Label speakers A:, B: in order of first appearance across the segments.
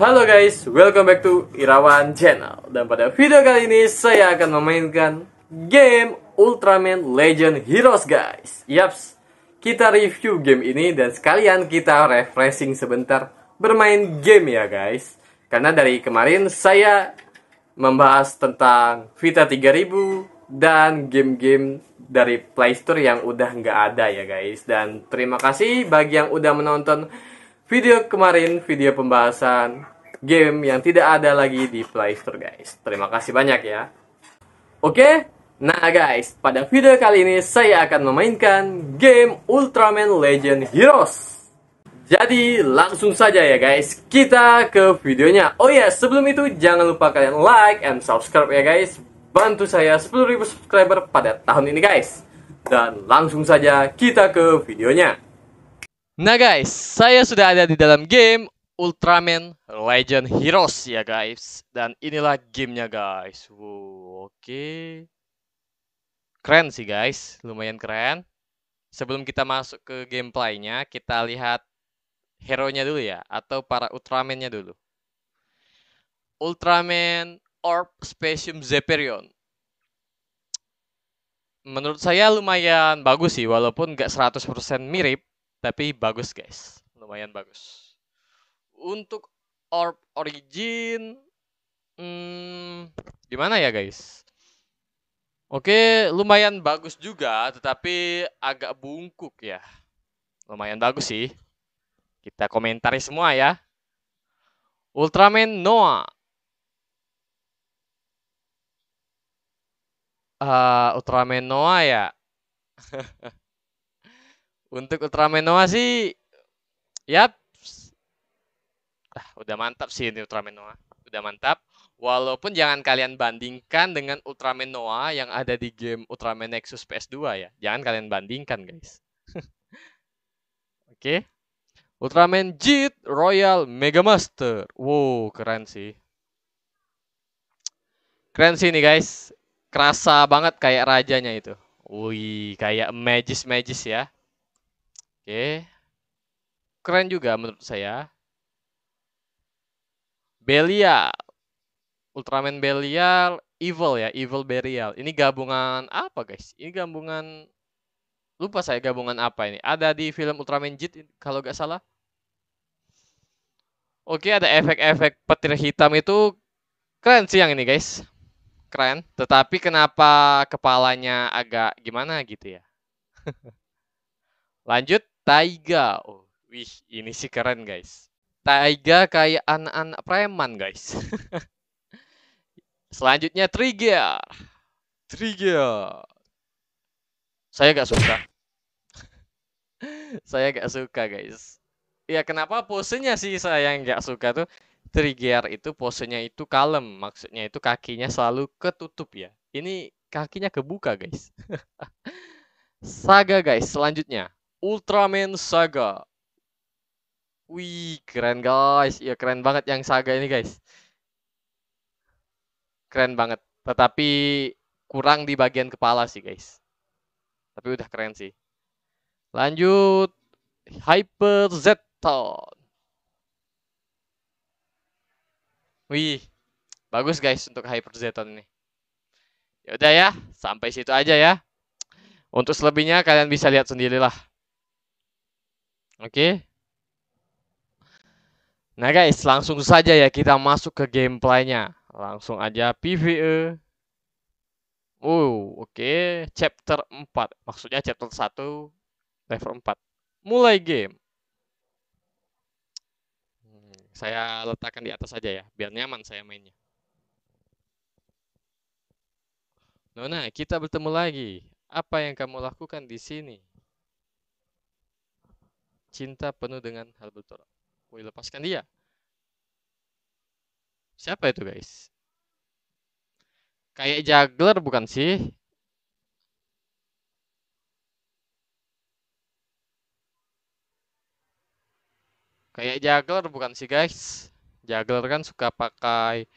A: Halo guys, welcome back to Irawan Channel Dan pada video kali ini saya akan memainkan game Ultraman Legend Heroes guys Yaps, kita review game ini dan sekalian kita refreshing sebentar bermain game ya guys Karena dari kemarin saya membahas tentang Vita 3000 dan game-game dari Playstore yang udah nggak ada ya guys Dan terima kasih bagi yang udah menonton video kemarin, video pembahasan game yang tidak ada lagi di Playstore guys. Terima kasih banyak ya. Oke, nah guys, pada video kali ini saya akan memainkan game Ultraman Legend Heroes. Jadi langsung saja ya guys, kita ke videonya. Oh ya, sebelum itu jangan lupa kalian like and subscribe ya guys. Bantu saya 10.000 subscriber pada tahun ini guys. Dan langsung saja kita ke videonya. Nah guys, saya sudah ada di dalam game Ultraman Legend Heroes ya guys. Dan inilah gamenya guys. Wow, oke. Okay. Keren sih guys, lumayan keren. Sebelum kita masuk ke gameplaynya, kita lihat hero-nya dulu ya. Atau para Ultraman-nya dulu. Ultraman Orb Specium Zeperion. Menurut saya lumayan bagus sih, walaupun nggak 100% mirip tapi bagus guys, lumayan bagus. Untuk orb origin, hmm, gimana ya guys? Oke, lumayan bagus juga, tetapi agak bungkuk ya. Lumayan bagus sih. Kita komentari semua ya. Ultraman Noah. Uh, Ultraman Noah ya. Untuk Ultraman Noah sih, yap, ah, udah mantap sih ini Ultraman Noah. Udah mantap. Walaupun jangan kalian bandingkan dengan Ultraman Noah yang ada di game Ultraman Nexus PS2 ya. Jangan kalian bandingkan guys. Oke. Okay. Ultraman Jet Royal Mega Master. Wow, keren sih. Keren sih nih guys. Kerasa banget kayak rajanya itu. Wih, kayak magis-magis ya. Oke. Keren juga menurut saya. Belia. Ultraman Belial, Evil ya, Evil Burial. Ini gabungan apa guys? Ini gabungan lupa saya gabungan apa ini. Ada di film Ultraman Jit kalau nggak salah. Oke, ada efek-efek petir hitam itu keren sih yang ini guys. Keren, tetapi kenapa kepalanya agak gimana gitu ya? Lanjut. Taiga. Oh, wih, ini sih keren guys. Taiga kayak anak-anak preman guys. Selanjutnya Trigger. Trigger. Saya gak suka. saya gak suka guys. Ya kenapa posenya sih saya yang gak suka tuh. Trigger itu posenya itu kalem. Maksudnya itu kakinya selalu ketutup ya. Ini kakinya kebuka guys. Saga guys selanjutnya. Ultraman Saga. Wih, keren guys. Iya, keren banget yang Saga ini, guys. Keren banget. Tetapi kurang di bagian kepala sih, guys. Tapi udah keren sih. Lanjut Hyper Zeton. Wih, bagus guys untuk Hyper Zeton ini. Yaudah ya, sampai situ aja ya. Untuk selebihnya kalian bisa lihat sendirilah. Oke. Okay. Nah guys, langsung saja ya kita masuk ke gameplaynya. Langsung aja PvE. Oh, oke. Okay. Chapter 4. Maksudnya chapter 1, level 4. Mulai game. saya letakkan di atas aja ya, biar nyaman saya mainnya. Nona, kita bertemu lagi. Apa yang kamu lakukan di sini? cinta penuh dengan hal betul. Woi lepaskan dia. Siapa itu guys? Kayak juggler bukan sih? Kayak juggler bukan sih guys? Juggler kan suka pakai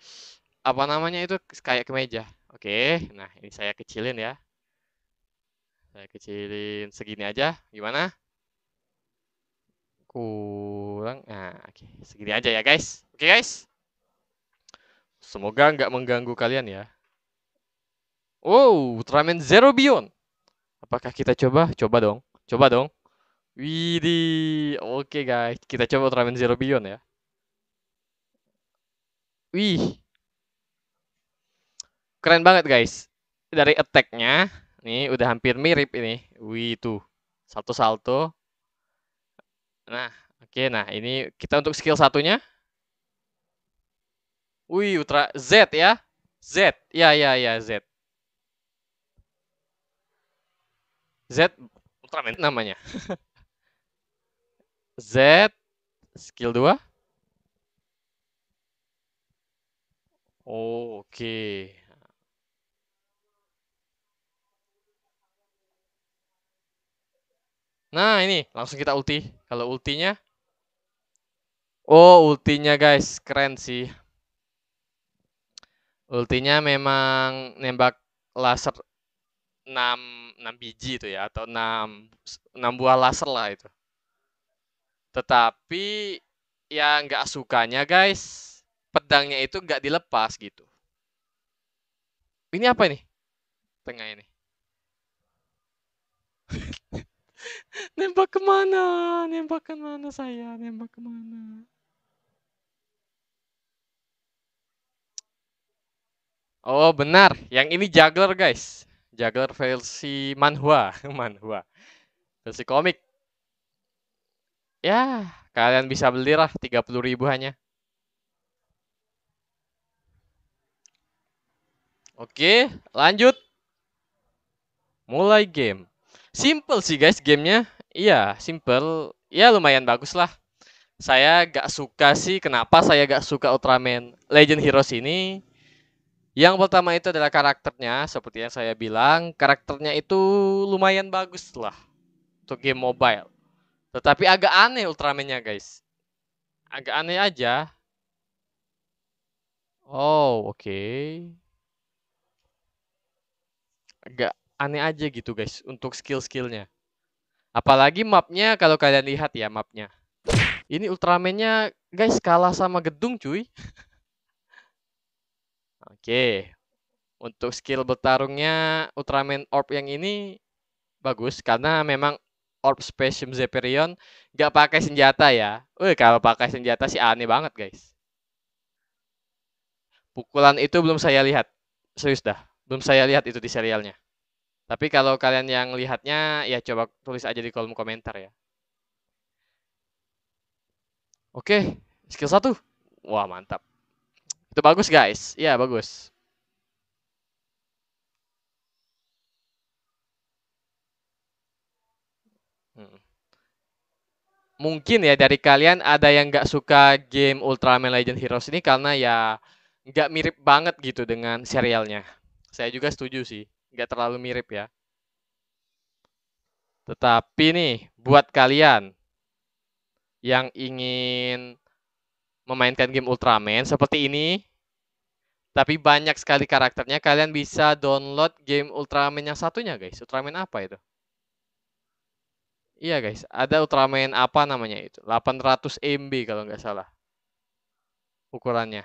A: apa namanya itu kayak kemeja. Oke, nah ini saya kecilin ya. Saya kecilin segini aja. Gimana? kurang nah oke okay. segini aja ya guys oke okay, guys semoga nggak mengganggu kalian ya wow Ultraman Zero Beyond apakah kita coba coba dong coba dong Widi, oke okay, guys, kita coba Ultraman Zero Beyond ya. Wih, keren banget guys. Dari attacknya, nih udah hampir mirip ini. Wih tuh, satu salto, Nah, oke. Nah, ini kita untuk skill satunya. Wih, Ultra Z ya. Z. Ya, ya, ya, Z. Z Ultraman namanya. Z skill 2. Oh, oke. Okay. Nah, ini langsung kita ulti. Kalau ultinya? Oh, ultinya guys, keren sih. Ultinya memang nembak laser 6 6 biji itu ya atau 6 6 buah laser lah itu. Tetapi yang nggak sukanya guys, pedangnya itu nggak dilepas gitu. Ini apa ini? Tengah ini. nembak kemana? Nembak kemana saya? Nembak kemana? Oh benar, yang ini juggler guys. Juggler versi manhwa, manhua Versi komik. Ya, kalian bisa beli lah 30 ribu hanya. Oke, lanjut. Mulai game. Simple sih guys gamenya. Iya, simple. Ya lumayan bagus lah. Saya gak suka sih kenapa saya gak suka Ultraman Legend Heroes ini. Yang pertama itu adalah karakternya, seperti yang saya bilang, karakternya itu lumayan bagus lah untuk game mobile. Tetapi agak aneh ultraman guys. Agak aneh aja. Oh, oke. Okay. Agak aneh aja gitu guys untuk skill-skillnya. Apalagi mapnya kalau kalian lihat ya mapnya. Ini Ultraman-nya guys kalah sama gedung cuy. Oke. Okay. Untuk skill bertarungnya Ultraman Orb yang ini bagus karena memang Orb Spacium Zeperion gak pakai senjata ya. Wih kalau pakai senjata sih aneh banget guys. Pukulan itu belum saya lihat. Serius dah. Belum saya lihat itu di serialnya. Tapi kalau kalian yang lihatnya ya coba tulis aja di kolom komentar ya. Oke, skill satu, Wah, mantap. Itu bagus, guys. ya bagus. Hmm. Mungkin ya dari kalian ada yang nggak suka game Ultraman Legend Heroes ini karena ya nggak mirip banget gitu dengan serialnya. Saya juga setuju sih nggak terlalu mirip ya. Tetapi nih, buat kalian yang ingin memainkan game Ultraman seperti ini, tapi banyak sekali karakternya, kalian bisa download game Ultraman yang satunya, guys. Ultraman apa itu? Iya, guys. Ada Ultraman apa namanya itu? 800 MB kalau nggak salah. Ukurannya.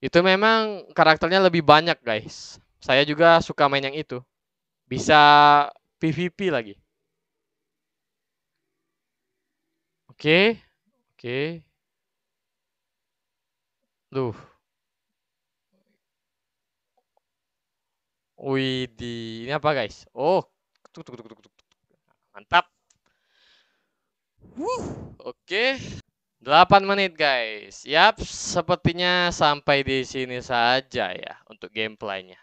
A: Itu memang karakternya lebih banyak, guys saya juga suka main yang itu. Bisa PVP lagi. Oke. Oke. Duh. Widih, ini apa guys? Oh, Mantap. Wuh, oke. Okay. 8 menit guys. Yap, sepertinya sampai di sini saja ya untuk gameplaynya.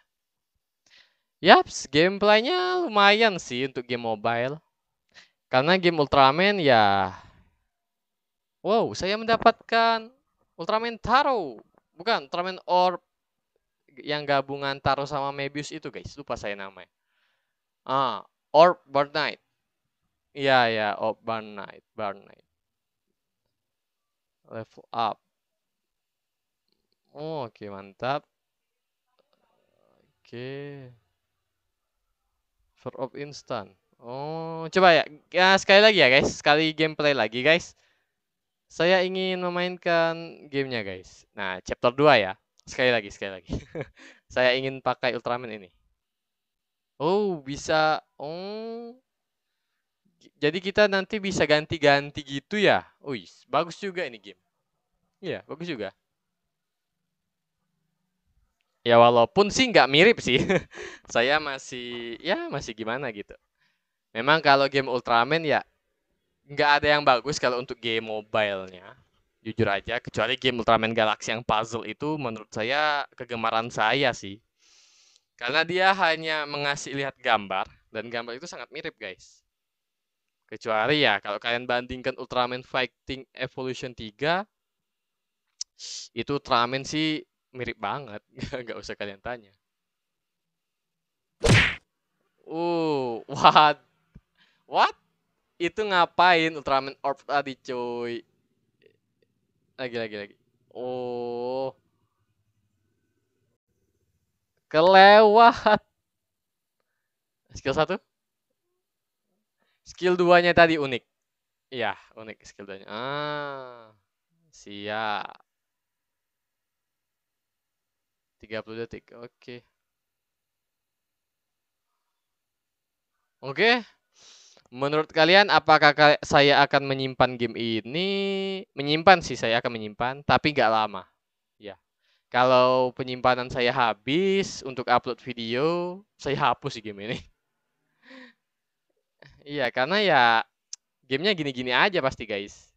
A: Yaps, gameplaynya lumayan sih untuk game mobile. Karena game Ultraman ya... Wow, saya mendapatkan Ultraman Taro. Bukan, Ultraman Orb. Yang gabungan Taro sama Mebius itu guys. Lupa saya namanya. Ah, Orb Burn Knight. Iya, ya, Orb Burn Knight. Burn Knight. Level up. Oh, Oke, okay, mantap. Oke. Okay. For of instant. Oh, coba ya. ya. Sekali lagi ya guys. Sekali gameplay lagi guys. Saya ingin memainkan gamenya guys. Nah, chapter 2 ya. Sekali lagi, sekali lagi. Saya ingin pakai Ultraman ini. Oh, bisa. Oh. Jadi kita nanti bisa ganti-ganti gitu ya. Wih, bagus juga ini game. Iya, bagus juga ya walaupun sih nggak mirip sih saya masih ya masih gimana gitu memang kalau game Ultraman ya nggak ada yang bagus kalau untuk game mobilenya jujur aja kecuali game Ultraman Galaxy yang puzzle itu menurut saya kegemaran saya sih karena dia hanya mengasih lihat gambar dan gambar itu sangat mirip guys kecuali ya kalau kalian bandingkan Ultraman Fighting Evolution 3 itu Ultraman sih mirip banget nggak usah kalian tanya uh what what itu ngapain Ultraman Orb tadi cuy lagi lagi lagi oh kelewat skill satu skill duanya tadi unik iya unik skill duanya ah siap 30 detik. Oke. Okay. Oke. Okay. Menurut kalian apakah saya akan menyimpan game ini? Menyimpan sih saya akan menyimpan, tapi nggak lama. Ya. Kalau penyimpanan saya habis untuk upload video, saya hapus sih game ini. Iya, karena ya gamenya gini-gini aja pasti guys.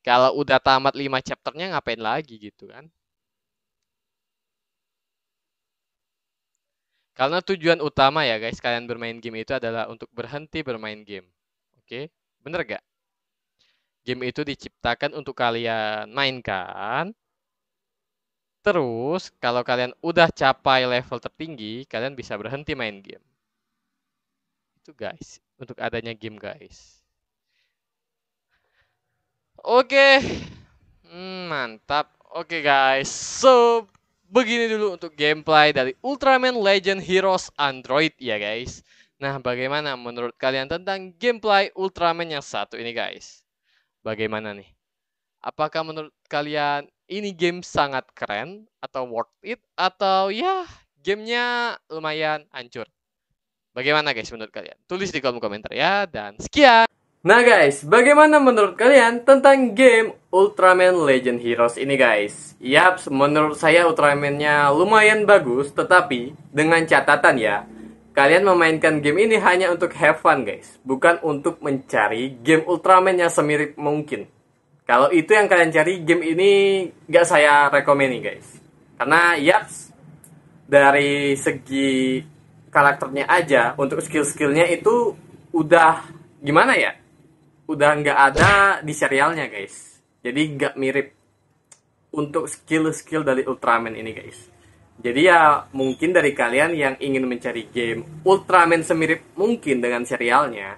A: Kalau udah tamat 5 chapternya ngapain lagi gitu kan? Karena tujuan utama ya guys, kalian bermain game itu adalah untuk berhenti bermain game. Oke, bener gak? Game itu diciptakan untuk kalian mainkan. Terus, kalau kalian udah capai level tertinggi, kalian bisa berhenti main game. Itu guys, untuk adanya game guys. Oke, okay. Hmm, mantap. Oke okay, guys, so begini dulu untuk gameplay dari Ultraman Legend Heroes Android ya guys. Nah, bagaimana menurut kalian tentang gameplay Ultraman yang satu ini guys? Bagaimana nih? Apakah menurut kalian ini game sangat keren atau worth it atau ya gamenya lumayan hancur? Bagaimana guys menurut kalian? Tulis di kolom komentar ya dan sekian. Nah guys, bagaimana menurut kalian tentang game Ultraman Legend Heroes ini guys? Yap, menurut saya Ultraman-nya lumayan bagus, tetapi dengan catatan ya, kalian memainkan game ini hanya untuk have fun guys, bukan untuk mencari game Ultraman yang semirip mungkin. Kalau itu yang kalian cari, game ini nggak saya rekomeni guys. Karena yap, dari segi karakternya aja, untuk skill-skillnya itu udah gimana ya? udah nggak ada di serialnya guys jadi nggak mirip untuk skill-skill dari Ultraman ini guys jadi ya mungkin dari kalian yang ingin mencari game Ultraman semirip mungkin dengan serialnya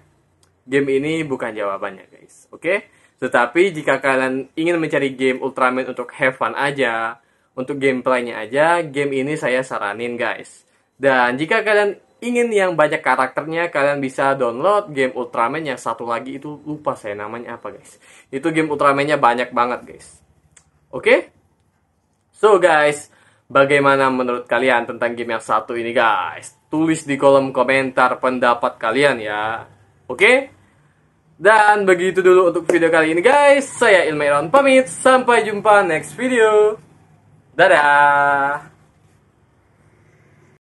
A: game ini bukan jawabannya guys oke okay? tetapi jika kalian ingin mencari game Ultraman untuk have fun aja untuk gameplaynya aja game ini saya saranin guys dan jika kalian ingin yang banyak karakternya kalian bisa download game Ultraman yang satu lagi itu lupa saya namanya apa guys itu game Ultramannya banyak banget guys oke okay? so guys bagaimana menurut kalian tentang game yang satu ini guys tulis di kolom komentar pendapat kalian ya oke okay? dan begitu dulu untuk video kali ini guys saya Ilmairon pamit sampai jumpa next video dadah